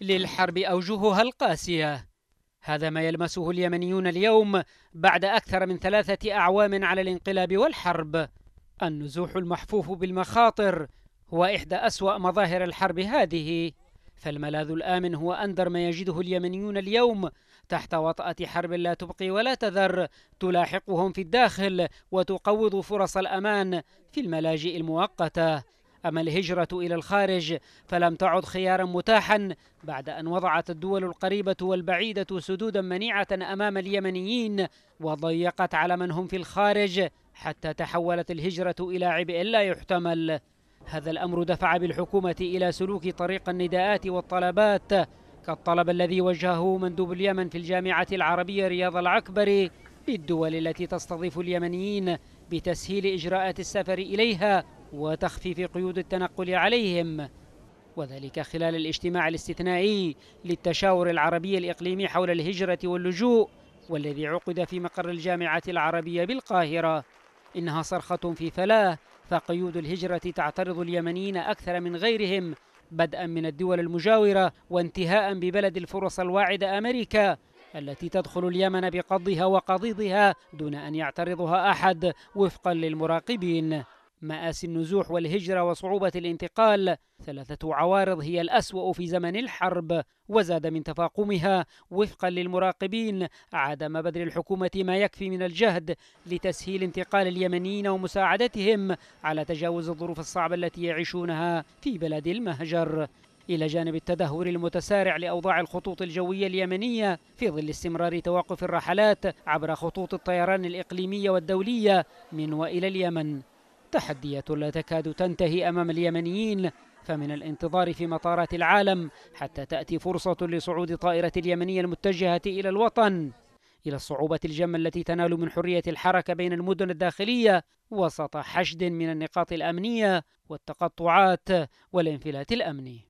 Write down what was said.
للحرب أوجهها القاسية هذا ما يلمسه اليمنيون اليوم بعد أكثر من ثلاثة أعوام على الانقلاب والحرب النزوح المحفوف بالمخاطر هو إحدى أسوأ مظاهر الحرب هذه فالملاذ الآمن هو أندر ما يجده اليمنيون اليوم تحت وطأة حرب لا تبقي ولا تذر تلاحقهم في الداخل وتقوض فرص الأمان في الملاجئ المؤقتة أما الهجرة إلى الخارج فلم تعد خيارا متاحا بعد أن وضعت الدول القريبة والبعيدة سدودا منيعة أمام اليمنيين وضيقت على من هم في الخارج حتى تحولت الهجرة إلى عبء لا يحتمل هذا الأمر دفع بالحكومة إلى سلوك طريق النداءات والطلبات كالطلب الذي وجهه مندوب اليمن في الجامعة العربية رياض العكبري للدول التي تستضيف اليمنيين بتسهيل إجراءات السفر إليها وتخفيف قيود التنقل عليهم وذلك خلال الاجتماع الاستثنائي للتشاور العربي الإقليمي حول الهجرة واللجوء والذي عقد في مقر الجامعة العربية بالقاهرة إنها صرخة في فلاه فقيود الهجرة تعترض اليمنيين أكثر من غيرهم بدءا من الدول المجاورة وانتهاء ببلد الفرص الواعدة أمريكا التي تدخل اليمن بقضها وقضيضها دون أن يعترضها أحد وفقا للمراقبين مآسي النزوح والهجرة وصعوبة الانتقال ثلاثة عوارض هي الأسوأ في زمن الحرب وزاد من تفاقمها وفقا للمراقبين عدم بذل الحكومة ما يكفي من الجهد لتسهيل انتقال اليمنيين ومساعدتهم على تجاوز الظروف الصعبة التي يعيشونها في بلد المهجر إلى جانب التدهور المتسارع لأوضاع الخطوط الجوية اليمنية في ظل استمرار توقف الرحلات عبر خطوط الطيران الإقليمية والدولية من وإلى اليمن تحديات لا تكاد تنتهي أمام اليمنيين فمن الانتظار في مطارات العالم حتى تأتي فرصة لصعود طائرة اليمنية المتجهة إلى الوطن إلى الصعوبة الجمة التي تنال من حرية الحركة بين المدن الداخلية وسط حشد من النقاط الأمنية والتقطعات والانفلات الأمني